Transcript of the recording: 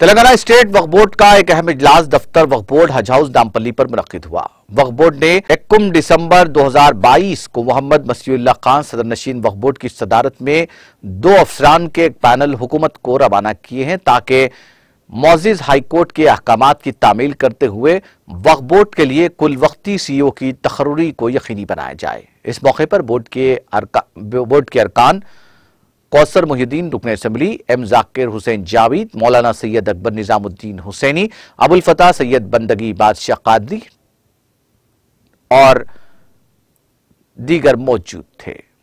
Telangana state वक्फ board का एक अहम इजलास दफ्तर वक्फ बोर्ड हज हाउस दामपल्ली पर मुनद हुआ वक्फ बोर्ड ने इक्कीस दिसंबर 2022 को मोहम्मद मसीउल्ला खान सदर नशीन वक्फ बोर्ड की सदारत में दो अफसरान के एक पैनल हुकूमत को रवाना किए हैं ताकि मोजिज हाईकोर्ट के अहकाम की तामील करते हुए वक्फ बोर्ड के लिए कुल वक्ती सी ओ की तकरी को यकीनी बनाया जाए इस मौके पर बोर्ड के बोर्ड के अरकान कौसर मुहिद्दीन रुकन असम्बली एम जाकिर हुसैन जावेद मौलाना सैयद अकबर निज़ामुद्दीन हुसैनी अबुल फतह सैयद बंदगी बादशाह कादरी और दीगर मौजूद थे